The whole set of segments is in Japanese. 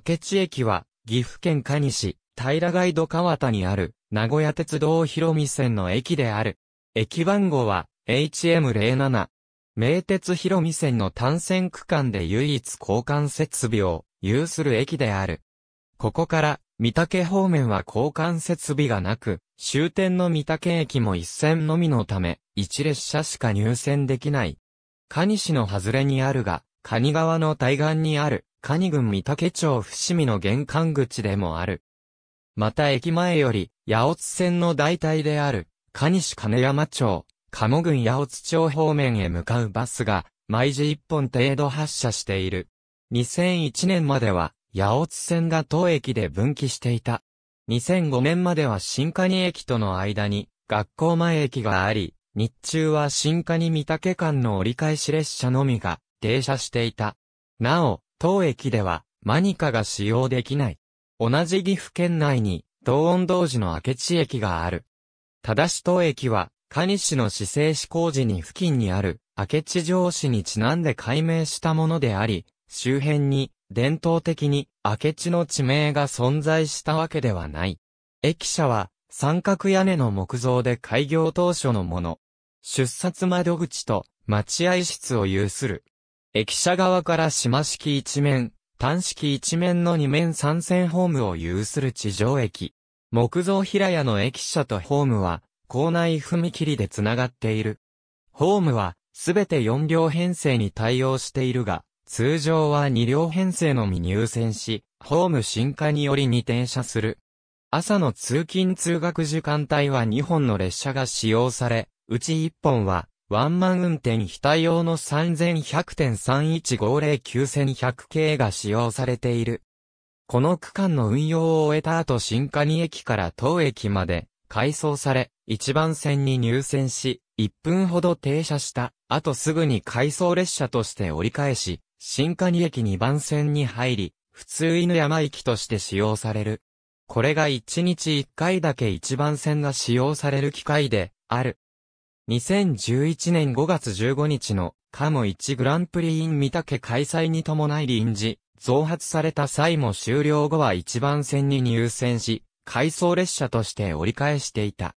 明智駅は、岐阜県可児市、平ガイド川田にある、名古屋鉄道広見線の駅である。駅番号は、HM07。名鉄広見線の単線区間で唯一交換設備を有する駅である。ここから、三宅方面は交換設備がなく、終点の三宅駅も一線のみのため、一列車しか入線できない。蟹市の外れにあるが、蟹川の対岸にある、カニ郡三竹町伏見の玄関口でもある。また駅前より、八尾津線の代替である、カニ市金山町、鴨郡八尾津町方面へ向かうバスが、毎時一本程度発車している。2001年までは、八尾津線が当駅で分岐していた。2005年までは新カニ駅との間に、学校前駅があり、日中は新カニ三竹間の折り返し列車のみが、停車していた。なお、当駅では、マニカが使用できない。同じ岐阜県内に、同温同時の明智駅がある。ただし当駅は、ニ市の市政施工時に付近にある、明智城市にちなんで改名したものであり、周辺に、伝統的に、明智の地名が存在したわけではない。駅舎は、三角屋根の木造で開業当初のもの。出札窓口と、待合室を有する。駅舎側から島式一面、単式一面の二面三線ホームを有する地上駅。木造平屋の駅舎とホームは、校内踏切でつながっている。ホームは、すべて4両編成に対応しているが、通常は2両編成のみ入線し、ホーム進化により二転車する。朝の通勤通学時間帯は2本の列車が使用され、うち1本はワンマン運転非対応の3100.31509100系が使用されている。この区間の運用を終えた後新蟹駅から当駅まで改装され、一番線に入線し、1分ほど停車した、後すぐに改装列車として折り返し、新蟹駅2番線に入り、普通犬山駅として使用される。これが1日1回だけ1番線が使用される機会で、ある。2011年5月15日のカモ1グランプリイン三宅開催に伴い臨時、増発された際も終了後は一番線に入線し、回送列車として折り返していた。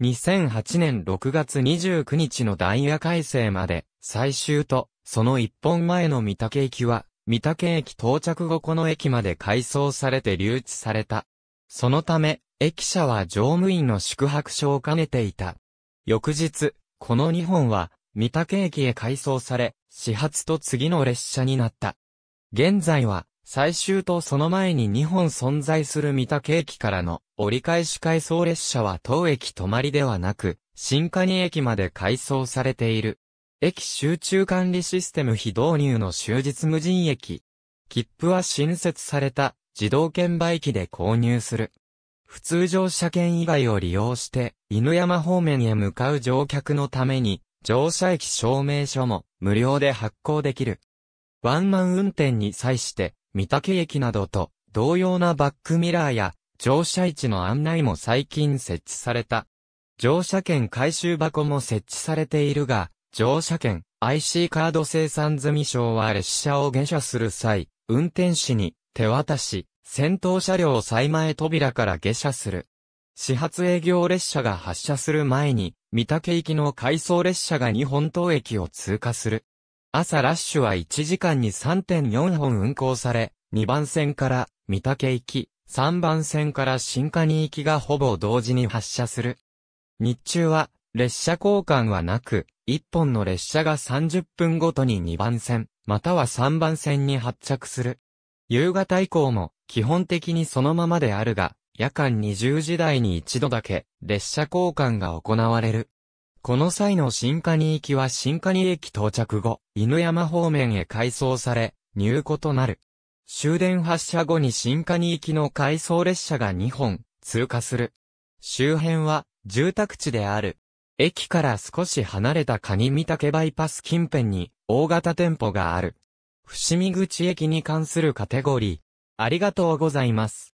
2008年6月29日のダイヤ改正まで、最終と、その一本前の三宅駅は、三宅駅到着後この駅まで改装されて留置された。そのため、駅舎は乗務員の宿泊所を兼ねていた。翌日、この2本は、三宅駅へ改装され、始発と次の列車になった。現在は、最終とその前に2本存在する三宅駅からの折り返し回送列車は当駅止まりではなく、新蟹駅まで改装されている。駅集中管理システム非導入の終日無人駅。切符は新設された自動券売機で購入する。普通乗車券以外を利用して、犬山方面へ向かう乗客のために、乗車駅証明書も無料で発行できる。ワンマン運転に際して、三宅駅などと同様なバックミラーや乗車位置の案内も最近設置された。乗車券回収箱も設置されているが、乗車券 IC カード生産済み証は列車を下車する際、運転士に手渡し、戦闘車両最前扉から下車する。始発営業列車が発車する前に、三宅行きの回送列車が日本島駅を通過する。朝ラッシュは1時間に3.4本運行され、2番線から三宅行き、3番線から新加に行きがほぼ同時に発車する。日中は列車交換はなく、1本の列車が30分ごとに2番線、または3番線に発着する。夕方以降も、基本的にそのままであるが、夜間20時台に一度だけ、列車交換が行われる。この際の新蟹行きは新蟹駅到着後、犬山方面へ改装され、入庫となる。終電発車後に新蟹行きの回送列車が2本、通過する。周辺は、住宅地である。駅から少し離れた蟹見岳バイパス近辺に、大型店舗がある。伏見口駅に関するカテゴリー。ありがとうございます。